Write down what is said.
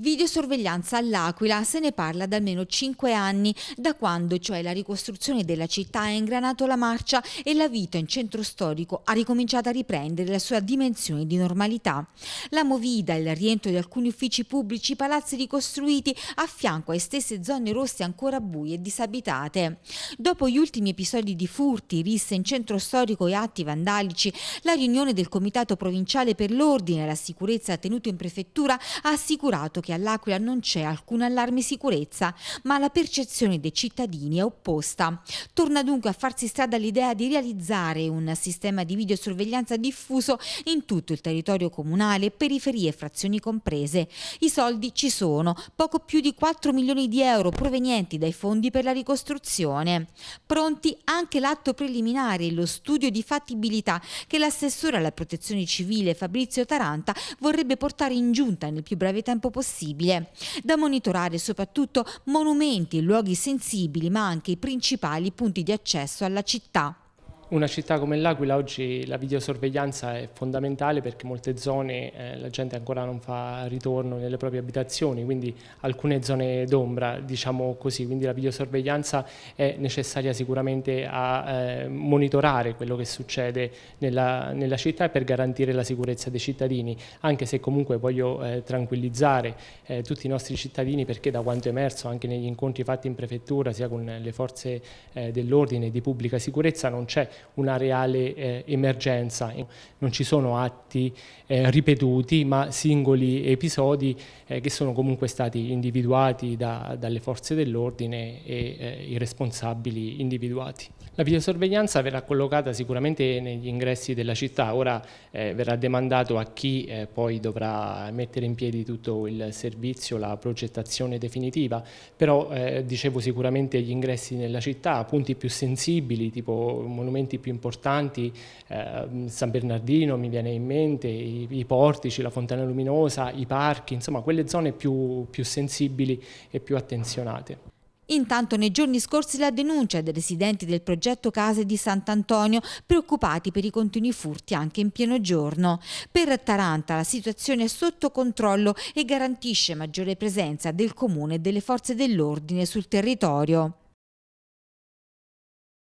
Videosorveglianza all'Aquila se ne parla da almeno 5 anni, da quando cioè la ricostruzione della città ha ingranato la marcia e la vita in centro storico ha ricominciato a riprendere la sua dimensione di normalità. La movida e il rientro di alcuni uffici pubblici, palazzi ricostruiti a fianco a stesse zone rosse ancora buie e disabitate. Dopo gli ultimi episodi di furti, risse in centro storico e atti vandalici, la riunione del Comitato Provinciale per l'Ordine e la Sicurezza tenuto in prefettura ha assicurato che che all'Aquila non c'è alcun allarme sicurezza, ma la percezione dei cittadini è opposta. Torna dunque a farsi strada l'idea di realizzare un sistema di videosorveglianza diffuso in tutto il territorio comunale, periferie e frazioni comprese. I soldi ci sono, poco più di 4 milioni di euro provenienti dai fondi per la ricostruzione. Pronti anche l'atto preliminare e lo studio di fattibilità che l'assessore alla protezione civile Fabrizio Taranta vorrebbe portare in giunta nel più breve tempo possibile possibile. Da monitorare soprattutto monumenti e luoghi sensibili, ma anche i principali punti di accesso alla città. Una città come l'Aquila oggi la videosorveglianza è fondamentale perché in molte zone eh, la gente ancora non fa ritorno nelle proprie abitazioni, quindi alcune zone d'ombra, diciamo così, quindi la videosorveglianza è necessaria sicuramente a eh, monitorare quello che succede nella, nella, città e per garantire la sicurezza dei cittadini, anche se comunque voglio eh, tranquillizzare eh, tutti i nostri cittadini perché da quanto è emerso anche negli incontri fatti in prefettura sia con le forze eh, dell'ordine e di pubblica sicurezza non c'è una reale eh, emergenza. Non ci sono atti eh, ripetuti, ma singoli episodi eh, che sono comunque stati individuati da, dalle forze dell'ordine e eh, i responsabili individuati. La videosorveglianza verrà collocata sicuramente negli ingressi della città, ora eh, verrà demandato a chi eh, poi dovrà mettere in piedi tutto il servizio, la progettazione definitiva, però dicevo sicuramente gli ingressi nella città, punti più sensibili tipo monumenti monumenti più importanti, eh, San Bernardino mi viene in mente, i, i, portici, la Fontana Luminosa, i parchi, insomma quelle zone più, più sensibili e più attenzionate. Intanto nei giorni scorsi la denuncia dei residenti del progetto Case di Sant'Antonio preoccupati per i continui furti anche in pieno giorno. Per Taranta la situazione è sotto controllo e garantisce maggiore presenza del comune e delle forze dell'ordine sul territorio.